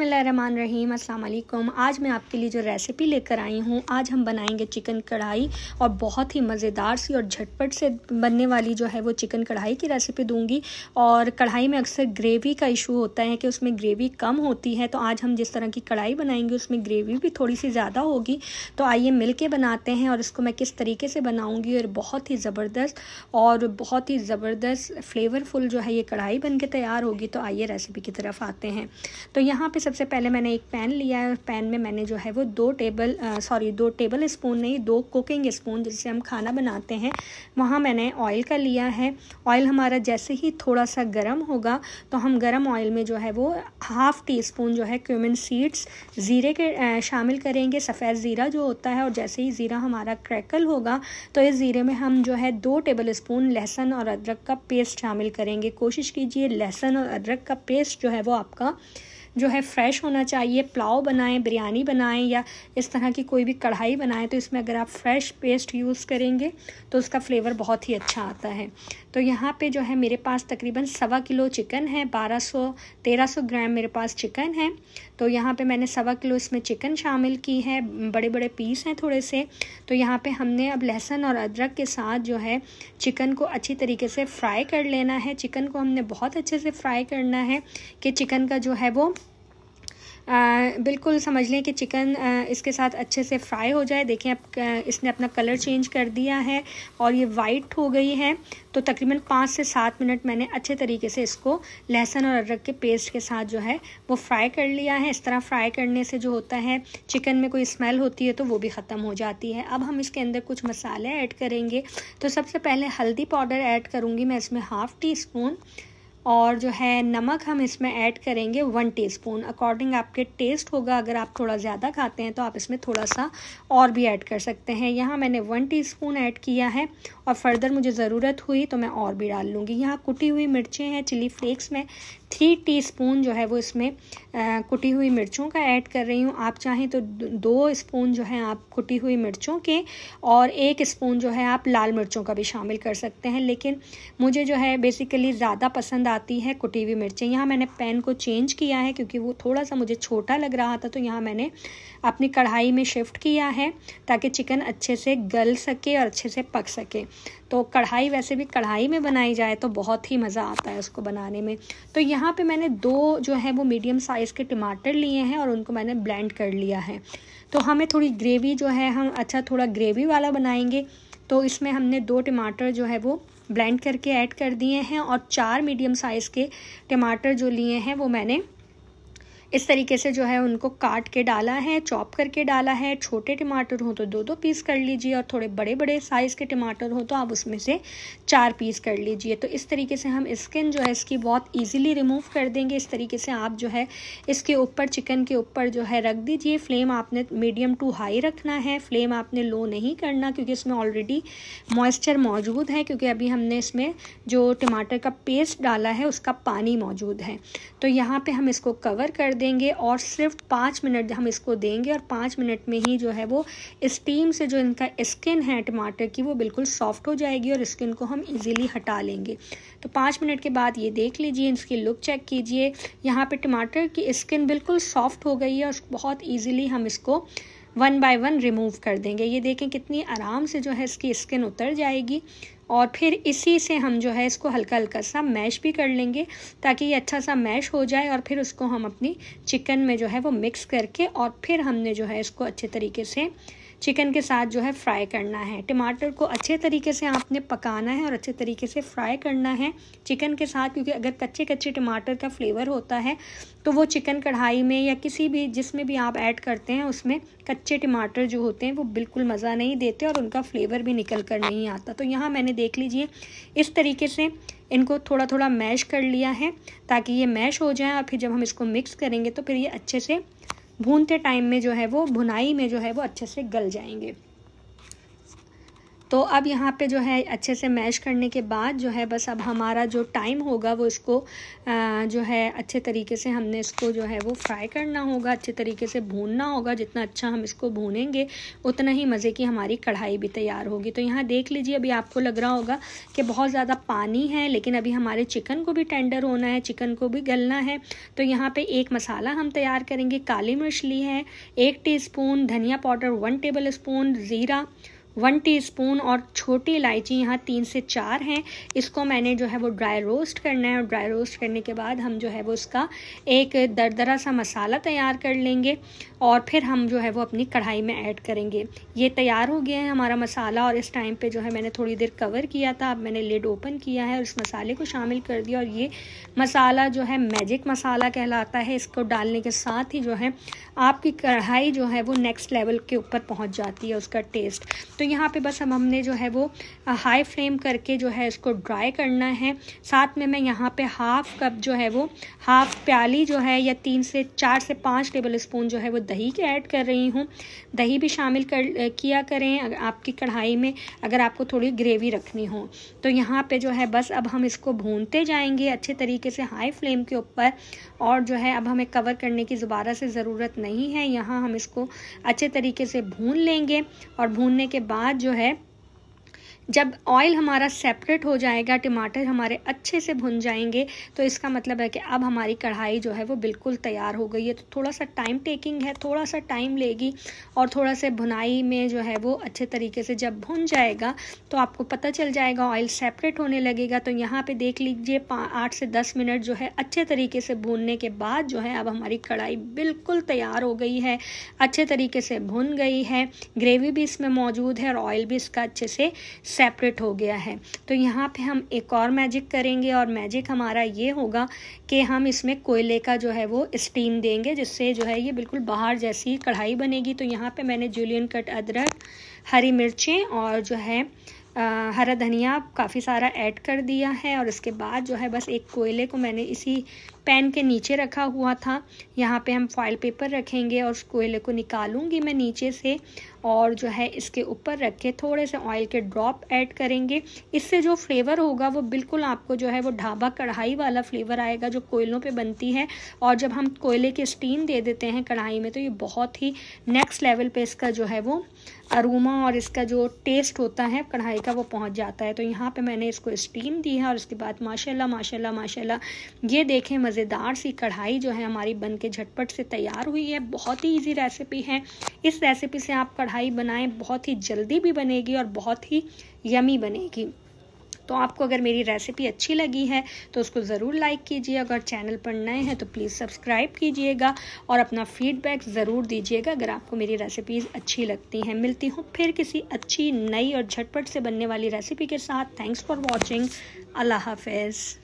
बिसमीम अल्लाम आज मैं आपके लिए जो रेसिपी लेकर आई हूँ आज हम बनाएंगे चिकन कढ़ाई और बहुत ही मज़ेदार सी और झटपट से बनने वाली जो है वो चिकन कढ़ाई की रेसिपी दूंगी और कढ़ाई में अक्सर ग्रेवी का इशू होता है कि उसमें ग्रेवी कम होती है तो आज हम जिस तरह की कढ़ाई बनाएंगे उसमें ग्रेवी भी थोड़ी सी ज़्यादा होगी तो आइए मिल के बनाते हैं और इसको मैं किस तरीके से बनाऊँगी और बहुत ही ज़बरदस्त और बहुत ही ज़बरदस्त फ्लेवरफुल जो है ये कढ़ाई बन के तैयार होगी तो आइए रेसिपी की तरफ आते हैं तो यहाँ पर सबसे पहले मैंने एक पैन लिया है पैन में मैंने जो है वो दो टेबल सॉरी दो टेबल स्पून नहीं दो कुकिंग स्पून जिससे हम खाना बनाते हैं वहाँ मैंने ऑयल का लिया है ऑयल हमारा जैसे ही थोड़ा सा गर्म होगा तो हम गर्म ऑयल में जो है वो हाफ़ टी स्पून जो है क्यूमिन सीड्स ज़ीरे के शामिल करेंगे सफ़ेद ज़ीरा जो होता है और जैसे ही ज़ीरा हमारा क्रैकल होगा तो इस ज़ीरे में हम जो है दो टेबल स्पून लहसन और अदरक का पेस्ट शामिल करेंगे कोशिश कीजिए लहसुन और अदरक का पेस्ट जो है वो आपका जो है फ्रेश होना चाहिए पुलाव बनाएं बिरयानी बनाएं या इस तरह की कोई भी कढ़ाई बनाएं तो इसमें अगर आप फ्रेश पेस्ट यूज़ करेंगे तो उसका फ्लेवर बहुत ही अच्छा आता है तो यहाँ पे जो है मेरे पास तकरीबन सवा किलो चिकन है बारह सौ तेरह सौ ग्राम मेरे पास चिकन है तो यहाँ पे मैंने सवा किलो इसमें चिकन शामिल की है बड़े बड़े पीस हैं थोड़े से तो यहाँ पे हमने अब लहसुन और अदरक के साथ जो है चिकन को अच्छी तरीके से फ्राई कर लेना है चिकन को हमने बहुत अच्छे से फ्राई करना है कि चिकन का जो है वो बिल्कुल समझ लें कि चिकन इसके साथ अच्छे से फ्राई हो जाए देखें अब इसने अपना कलर चेंज कर दिया है और ये वाइट हो गई है तो तकरीबन पाँच से सात मिनट मैंने अच्छे तरीके से इसको लहसुन और अदरक के पेस्ट के साथ जो है वो फ्राई कर लिया है इस तरह फ्राई करने से जो होता है चिकन में कोई स्मेल होती है तो वो भी ख़त्म हो जाती है अब हम इसके अंदर कुछ मसाले ऐड करेंगे तो सबसे पहले हल्दी पाउडर ऐड करूँगी मैं इसमें हाफ़ टी स्पून और जो है नमक हम इसमें ऐड करेंगे वन टीस्पून अकॉर्डिंग आपके टेस्ट होगा अगर आप थोड़ा ज़्यादा खाते हैं तो आप इसमें थोड़ा सा और भी ऐड कर सकते हैं यहाँ मैंने वन टीस्पून ऐड किया है और फर्दर मुझे ज़रूरत हुई तो मैं और भी डाल लूँगी यहाँ कुटी हुई मिर्चें हैं चिली फ्लेक्स में थ्री टीस्पून जो है वो इसमें कुटी हुई मिर्चों का ऐड कर रही हूँ आप चाहें तो दो स्पून जो है आप कुटी हुई मिर्चों के और एक स्पून जो है आप लाल मिर्चों का भी शामिल कर सकते हैं लेकिन मुझे जो है बेसिकली ज़्यादा पसंद आती है कुटी हुई मिर्चें यहाँ मैंने पैन को चेंज किया है क्योंकि वो थोड़ा सा मुझे छोटा लग रहा था तो यहाँ मैंने अपनी कढ़ाई में शिफ्ट किया है ताकि चिकन अच्छे से गल सके और अच्छे से पक सके तो कढ़ाई वैसे भी कढ़ाई में बनाई जाए तो बहुत ही मज़ा आता है उसको बनाने में तो यहाँ यहाँ पे मैंने दो जो है वो मीडियम साइज़ के टमाटर लिए हैं और उनको मैंने ब्लेंड कर लिया है तो हमें थोड़ी ग्रेवी जो है हम अच्छा थोड़ा ग्रेवी वाला बनाएंगे तो इसमें हमने दो टमाटर जो है वो ब्लेंड करके ऐड कर दिए हैं और चार मीडियम साइज़ के टमाटर जो लिए हैं वो मैंने इस तरीके से जो है उनको काट के डाला है चॉप करके डाला है छोटे टमाटर हो तो दो दो पीस कर लीजिए और थोड़े बड़े बड़े साइज़ के टमाटर हो तो आप उसमें से चार पीस कर लीजिए तो इस तरीके से हम स्किन जो है इसकी बहुत ईजिली रिमूव कर देंगे इस तरीके से आप जो है इसके ऊपर चिकन के ऊपर जो है रख दीजिए फ्लेम आपने मीडियम टू हाई रखना है फ्लेम आपने लो नहीं करना क्योंकि इसमें ऑलरेडी मॉइस्चर मौजूद है क्योंकि अभी हमने इसमें जो टमाटर का पेस्ट डाला है उसका पानी मौजूद है तो यहाँ पर हम इसको कवर कर दें देंगे और सिर्फ पाँच मिनट हम इसको देंगे और पाँच मिनट में ही जो है वो स्टीम से जो इनका स्किन है टमाटर की वो बिल्कुल सॉफ्ट हो जाएगी और स्किन को हम इजीली हटा लेंगे तो पाँच मिनट के बाद ये देख लीजिए इसकी लुक चेक कीजिए यहाँ पे टमाटर की स्किन बिल्कुल सॉफ्ट हो गई है और बहुत ईजिली हम इसको वन बाय वन रिमूव कर देंगे ये देखें कितनी आराम से जो है इसकी स्किन उतर जाएगी और फिर इसी से हम जो है इसको हल्का हल्का सा मैश भी कर लेंगे ताकि ये अच्छा सा मैश हो जाए और फिर उसको हम अपनी चिकन में जो है वो मिक्स करके और फिर हमने जो है इसको अच्छे तरीके से चिकन के साथ जो है फ्राई करना है टमाटर को अच्छे तरीके से आपने पकाना है और अच्छे तरीके से फ्राई करना है चिकन के साथ क्योंकि अगर कच्चे कच्चे टमाटर का फ्लेवर होता है तो वो चिकन कढ़ाई में या किसी भी जिसमें भी आप ऐड करते हैं उसमें कच्चे टमाटर जो होते हैं वो बिल्कुल मज़ा नहीं देते और उनका फ्लेवर भी निकल कर नहीं आता तो यहाँ मैंने देख लीजिए इस तरीके से इनको थोड़ा थोड़ा मैश कर लिया है ताकि ये मैश हो जाए और फिर जब हम इसको मिक्स करेंगे तो फिर ये अच्छे से भूनते टाइम में जो है वो भुनाई में जो है वो अच्छे से गल जाएंगे तो अब यहाँ पे जो है अच्छे से मैश करने के बाद जो है बस अब हमारा जो टाइम होगा वो इसको जो है अच्छे तरीके से हमने इसको जो है वो फ्राई करना होगा अच्छे तरीके से भूनना होगा जितना अच्छा हम इसको भूनेंगे उतना ही मज़े की हमारी कढ़ाई भी तैयार होगी तो यहाँ देख लीजिए अभी आपको लग रहा होगा कि बहुत ज़्यादा पानी है लेकिन अभी हमारे चिकन को भी टेंडर होना है चिकन को भी गलना है तो यहाँ पर एक मसाला हम तैयार करेंगे काली मिर्च ली है एक टी धनिया पाउडर वन टेबल स्पून ज़ीरा वन टीस्पून और छोटी इलायची यहाँ तीन से चार हैं इसको मैंने जो है वो ड्राई रोस्ट करना है और ड्राई रोस्ट करने के बाद हम जो है वो उसका एक दरदरा सा मसाला तैयार कर लेंगे और फिर हम जो है वो अपनी कढ़ाई में ऐड करेंगे ये तैयार हो गया है हमारा मसाला और इस टाइम पे जो है मैंने थोड़ी देर कवर किया था अब मैंने लिड ओपन किया है और इस मसाले को शामिल कर दिया और ये मसाला जो है मैजिक मसाला कहलाता है इसको डालने के साथ ही जो है आपकी कढ़ाई जो है वो नेक्स्ट लेवल के ऊपर पहुँच जाती है उसका टेस्ट तो तो यहाँ पे बस हम हमने जो है वो हाई फ्लेम करके जो है इसको ड्राई करना है साथ में मैं यहाँ पे हाफ कप जो है वो हाफ प्याली जो है या तीन से चार से पाँच टेबल स्पून जो है वो दही के ऐड कर रही हूँ दही भी शामिल कर किया करें आपकी कढ़ाई में अगर आपको थोड़ी ग्रेवी रखनी हो तो यहाँ पर जो है बस अब हम इसको भूनते जाएंगे अच्छे तरीके से हाई फ्लेम के ऊपर और जो है अब हमें कवर करने की दोबारा से ज़रूरत नहीं है यहाँ हम इसको अच्छे तरीके से भून लेंगे और भूनने के बाद बाद जो है जब ऑयल हमारा सेपरेट हो जाएगा टमाटर हमारे अच्छे से भुन जाएंगे तो इसका मतलब है कि अब हमारी कढ़ाई जो है वो बिल्कुल तैयार हो गई है तो थोड़ा सा टाइम टेकिंग है थोड़ा सा टाइम लेगी और थोड़ा सा भुनाई में जो है वो अच्छे तरीके से जब भुन जाएगा तो आपको पता चल जाएगा ऑयल सेपरेट होने लगेगा तो यहाँ पर देख लीजिए आठ से दस मिनट जो है अच्छे तरीके से भूनने के बाद जो है अब हमारी कढ़ाई बिल्कुल तैयार हो गई है अच्छे तरीके से भुन गई है ग्रेवी भी इसमें मौजूद है और ऑयल भी इसका अच्छे से सेपरेट हो गया है तो यहाँ पे हम एक और मैजिक करेंगे और मैजिक हमारा ये होगा कि हम इसमें कोयले का जो है वो स्टीम देंगे जिससे जो है ये बिल्कुल बाहर जैसी कढ़ाई बनेगी तो यहाँ पे मैंने जूलियन कट अदरक हरी मिर्चें और जो है आ, हरा धनिया काफ़ी सारा ऐड कर दिया है और इसके बाद जो है बस एक कोयले को मैंने इसी पैन के नीचे रखा हुआ था यहाँ पे हम फॉइल पेपर रखेंगे और उस कोयले को निकालूंगी मैं नीचे से और जो है इसके ऊपर रख के थोड़े से ऑयल के ड्रॉप ऐड करेंगे इससे जो फ्लेवर होगा वो बिल्कुल आपको जो है वो ढाबा कढ़ाई वाला फ्लेवर आएगा जो कोयलों पे बनती है और जब हम कोयले के स्टीम दे देते हैं कढ़ाई में तो ये बहुत ही नेक्स्ट लेवल पे इसका जो है वो अरूमा और इसका जो टेस्ट होता है कढ़ाई का वो पहुँच जाता है तो यहाँ पर मैंने इसको स्टीम दी है और उसके बाद माशाला माशाला माशाला ये देखें मज़ेदार सी कढ़ाई जो है हमारी बन के झटपट से तैयार हुई है बहुत ही ईजी रेसिपी है इस रेसिपी से आप कढ़ाई कढ़ाई बनाएं बहुत ही जल्दी भी बनेगी और बहुत ही यमी बनेगी तो आपको अगर मेरी रेसिपी अच्छी लगी है तो उसको ज़रूर लाइक कीजिए अगर चैनल पर नए हैं तो प्लीज़ सब्सक्राइब कीजिएगा और अपना फीडबैक ज़रूर दीजिएगा अगर आपको मेरी रेसिपीज़ अच्छी लगती हैं मिलती हूँ फिर किसी अच्छी नई और झटपट से बनने वाली रेसिपी के साथ थैंक्स फॉर वॉचिंग अल्लाह हाफिज़